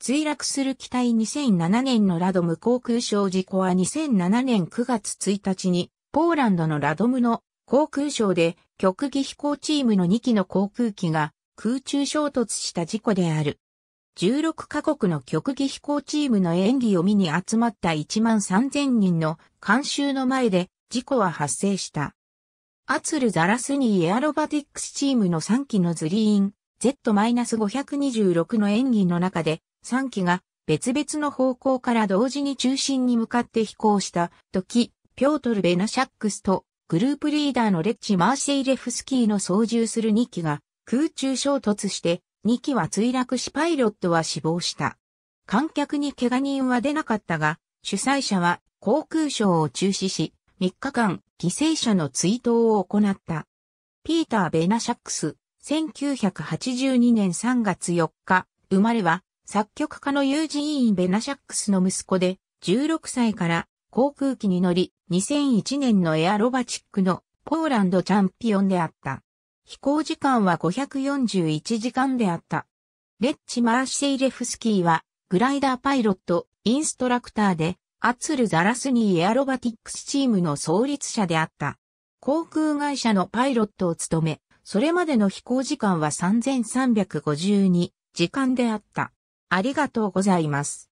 墜落する機体2007年のラドム航空省事故は2007年9月1日に、ポーランドのラドムの航空省で極技飛行チームの2機の航空機が空中衝突した事故である。16カ国の極技飛行チームの演技を見に集まった1万3000人の監修の前で事故は発生した。アツル・ザラスニー・エアロバティックスチームの3機のズリーン Z-526 の演技の中で3機が別々の方向から同時に中心に向かって飛行した時、ピョートル・ベナシャックスとグループリーダーのレッチ・マーシェイレフスキーの操縦する2機が空中衝突して2機は墜落しパイロットは死亡した。観客に怪我人は出なかったが、主催者は航空ショーを中止し、3日間犠牲者の追悼を行った。ピーター・ベナシャックス、1982年3月4日、生まれは作曲家のユージーン・ベナシャックスの息子で、16歳から航空機に乗り、2001年のエアロバチックのポーランドチャンピオンであった。飛行時間は541時間であった。レッチ・マーシェイレフスキーは、グライダーパイロット、インストラクターで、アツル・ザラスニー・エアロバティックスチームの創立者であった。航空会社のパイロットを務め、それまでの飛行時間は3352時間であった。ありがとうございます。